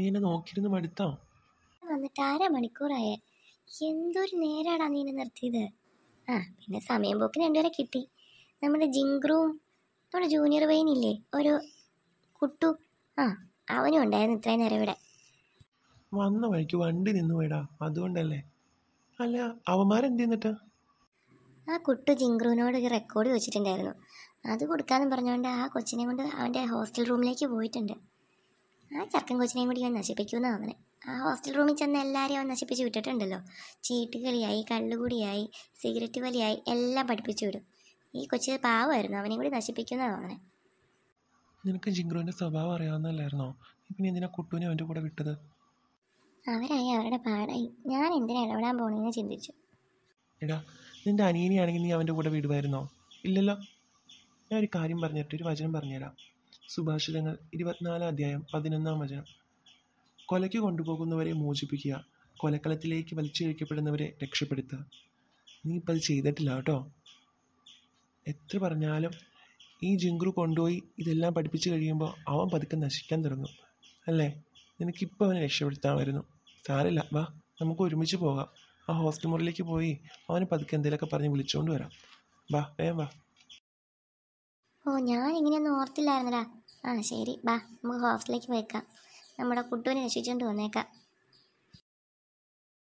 നീ എന്നെ നോക്കിയിരുന്ന് മടുത്തോ വന്നിട്ട് അര മണിക്കൂറായേ എന്തൊരു നേരാടാ നീ എന്നെ നിർത്തിയത് ആ പിന്നെ സമയം പോക്കിന് രണ്ടുപേരെ കിട്ടി നമ്മുടെ ജിങ്ക്രൂവും നമ്മുടെ ജൂനിയർ വൈനില്ലേ ഒരു കുട്ടു ആ അവനും ഉണ്ടായിരുന്നു ഇത്രയും നേരം ഇവിടെ വന്ന വഴിക്ക് വണ്ടി നിന്നു പോയിടാ അതുകൊണ്ടല്ലേ അല്ല അവന്മാരെന്ത് ചെയ്യുന്നിട്ടാ ആ കുട്ടു ജിങ്ക്രൂവിനോട് ഒരു റെക്കോർഡ് വെച്ചിട്ടുണ്ടായിരുന്നു അത് കൊടുക്കാമെന്ന് പറഞ്ഞുകൊണ്ട് ആ കൊച്ചിനെ കൊണ്ട് അവൻ്റെ ഹോസ്റ്റൽ റൂമിലേക്ക് പോയിട്ടുണ്ട് ആ ചർക്കൻ കൊച്ചിനെയും കൂടി ഞാൻ നശിപ്പിക്കുമെന്നാണ് അങ്ങനെ ആ ഹോസ്റ്റൽ റൂമിൽ ചെന്ന് എല്ലാവരെയും അവൻ നശിപ്പിച്ച് വിട്ടിട്ടുണ്ടല്ലോ ചീട്ടുകളിയായി കള്ളുകൂടിയായി സിഗരറ്റ് വലിയായി എല്ലാം പഠിപ്പിച്ചു വിടും ഈ കൊച്ചു പാവമായിരുന്നു അവനെയും കൂടി നശിപ്പിക്കുന്നതാണ് അങ്ങനെ നിനക്ക് ജിങ്കുവിൻ്റെ സ്വഭാവം അറിയാവുന്നല്ലായിരുന്നോ പിന്നെ എന്തിനാ കുട്ടുവിനെ അവൻ്റെ കൂടെ വിട്ടത് അവരായി അവരുടെ പാടായി ഞാൻ എന്തിനാ ഇടപെടാൻ പോണെന്ന് ചിന്തിച്ചു എടാ നിന്റെ അനിയനെയാണെങ്കിൽ നീ അവൻ്റെ കൂടെ വിടുമായിരുന്നോ ഇല്ലല്ലോ ഞാൻ ഒരു കാര്യം പറഞ്ഞിട്ട് ഒരു വചനം പറഞ്ഞുതരാം സുഭാഷിതങ്ങൾ ഇരുപത്തിനാല് അധ്യായം പതിനൊന്നാം വചനം കൊലയ്ക്ക് കൊണ്ടുപോകുന്നവരെ മോചിപ്പിക്കുക കൊലക്കളത്തിലേക്ക് വലിച്ചിഴക്കപ്പെടുന്നവരെ രക്ഷപ്പെടുത്തുക നീ ഇപ്പം അത് ചെയ്തിട്ടില്ല കേട്ടോ എത്ര പറഞ്ഞാലും ഈ ജിങ്ക്രു കൊണ്ടുപോയി ഇതെല്ലാം പഠിപ്പിച്ച് കഴിയുമ്പോൾ അവൻ പതുക്കെ നശിക്കാൻ തുടങ്ങും അല്ലേ നിനക്കിപ്പോൾ അവനെ രക്ഷപ്പെടുത്താമായിരുന്നു സാരില്ല വാ നമുക്ക് ഒരുമിച്ച് പോകാം ആ ഹോസ്റ്റൽ മുറിയിലേക്ക് പോയി അവനെ പതുക്കെ എന്തെങ്കിലുമൊക്കെ പറഞ്ഞ് വിളിച്ചുകൊണ്ട് വരാം വാ വേം വാ ഓ ഞാൻ ഇങ്ങനെയൊന്നും ഓർത്തില്ലായിരുന്നടാ ആ ശരി ബാ നമുക്ക് ഹോസ്റ്റലിലേക്ക് പോയേക്കാം നമ്മുടെ കുട്ടുവിനെ രക്ഷിച്ചുകൊണ്ട് വന്നേക്കാം